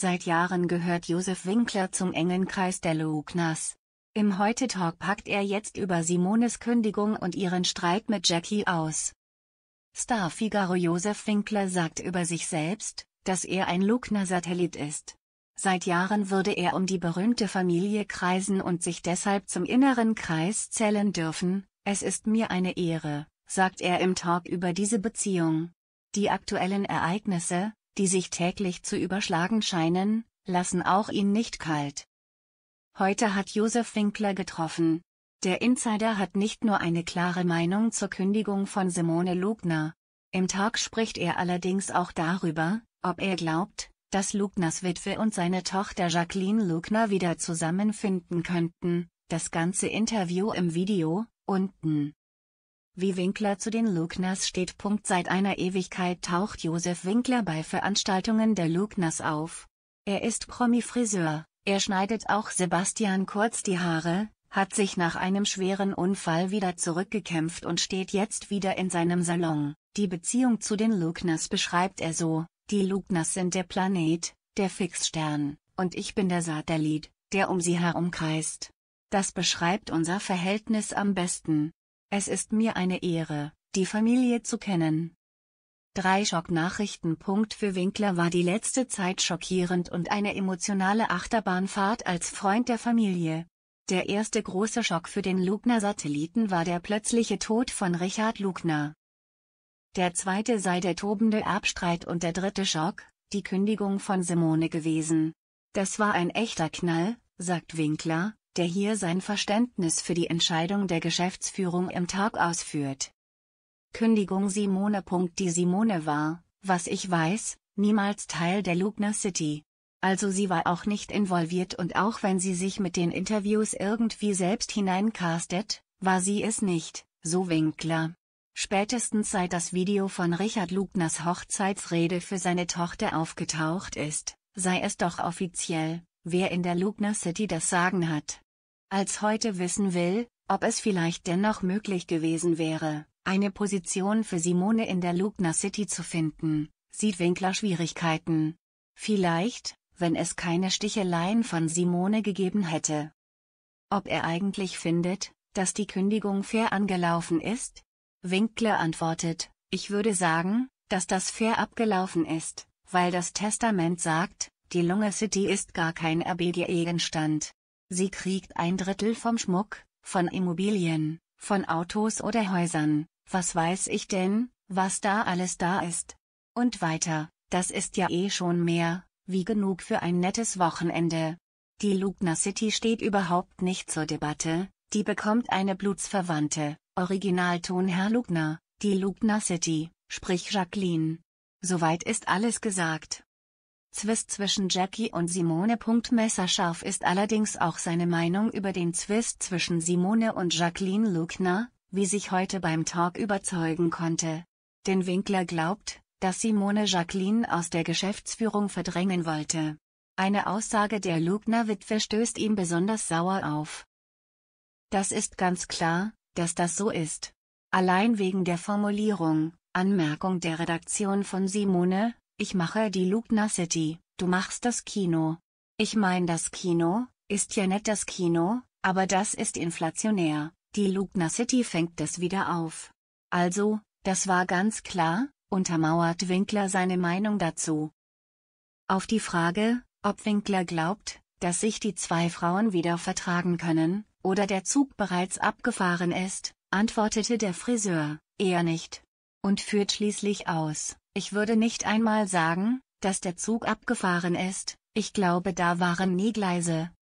Seit Jahren gehört Josef Winkler zum engen Kreis der Lugnas. Im Heute-Talk packt er jetzt über Simones Kündigung und ihren Streit mit Jackie aus. Star Figaro Josef Winkler sagt über sich selbst, dass er ein Lugner-Satellit ist. Seit Jahren würde er um die berühmte Familie kreisen und sich deshalb zum inneren Kreis zählen dürfen, es ist mir eine Ehre, sagt er im Talk über diese Beziehung. Die aktuellen Ereignisse, die sich täglich zu überschlagen scheinen, lassen auch ihn nicht kalt. Heute hat Josef Winkler getroffen. Der Insider hat nicht nur eine klare Meinung zur Kündigung von Simone Lugner. Im Tag spricht er allerdings auch darüber, ob er glaubt, dass Lugners Witwe und seine Tochter Jacqueline Lugner wieder zusammenfinden könnten. Das ganze Interview im Video, unten. Wie Winkler zu den Lugners steht. Seit einer Ewigkeit taucht Josef Winkler bei Veranstaltungen der Lugners auf. Er ist Promi-Friseur, er schneidet auch Sebastian Kurz die Haare, hat sich nach einem schweren Unfall wieder zurückgekämpft und steht jetzt wieder in seinem Salon. Die Beziehung zu den Lugners beschreibt er so, die Lugners sind der Planet, der Fixstern, und ich bin der Satellit, der um sie herumkreist. Das beschreibt unser Verhältnis am besten. Es ist mir eine Ehre, die Familie zu kennen. Drei Schocknachrichten. Für Winkler war die letzte Zeit schockierend und eine emotionale Achterbahnfahrt als Freund der Familie. Der erste große Schock für den Lugner-Satelliten war der plötzliche Tod von Richard Lugner. Der zweite sei der tobende Erbstreit und der dritte Schock, die Kündigung von Simone gewesen. Das war ein echter Knall, sagt Winkler, der hier sein Verständnis für die Entscheidung der Geschäftsführung im Tag ausführt. Kündigung Simone. Die Simone war, was ich weiß, niemals Teil der Lugner City. Also sie war auch nicht involviert und auch wenn sie sich mit den Interviews irgendwie selbst hineincastet, war sie es nicht, so Winkler. Spätestens seit das Video von Richard Lugners Hochzeitsrede für seine Tochter aufgetaucht ist, sei es doch offiziell, wer in der Lugner City das Sagen hat als heute wissen will, ob es vielleicht dennoch möglich gewesen wäre, eine Position für Simone in der Lugner City zu finden, sieht Winkler Schwierigkeiten. Vielleicht, wenn es keine Sticheleien von Simone gegeben hätte. Ob er eigentlich findet, dass die Kündigung fair angelaufen ist? Winkler antwortet, ich würde sagen, dass das fair abgelaufen ist, weil das Testament sagt, die Lunge City ist gar kein RBG-Gegenstand. E Sie kriegt ein Drittel vom Schmuck, von Immobilien, von Autos oder Häusern, was weiß ich denn, was da alles da ist. Und weiter, das ist ja eh schon mehr, wie genug für ein nettes Wochenende. Die Lugner City steht überhaupt nicht zur Debatte, die bekommt eine Blutsverwandte, Originalton Herr Lugner, die Lugner City, sprich Jacqueline. Soweit ist alles gesagt. Zwist zwischen Jackie und Simone. Messerscharf ist allerdings auch seine Meinung über den Zwist zwischen Simone und Jacqueline Lugner, wie sich heute beim Talk überzeugen konnte. Denn Winkler glaubt, dass Simone Jacqueline aus der Geschäftsführung verdrängen wollte. Eine Aussage der Lugner-Witwe stößt ihm besonders sauer auf. Das ist ganz klar, dass das so ist. Allein wegen der Formulierung, Anmerkung der Redaktion von Simone, ich mache die Lugna City, du machst das Kino. Ich mein das Kino, ist ja nett das Kino, aber das ist inflationär, die Lugna City fängt es wieder auf. Also, das war ganz klar, untermauert Winkler seine Meinung dazu. Auf die Frage, ob Winkler glaubt, dass sich die zwei Frauen wieder vertragen können, oder der Zug bereits abgefahren ist, antwortete der Friseur, eher nicht. Und führt schließlich aus, ich würde nicht einmal sagen, dass der Zug abgefahren ist, ich glaube da waren nie Gleise,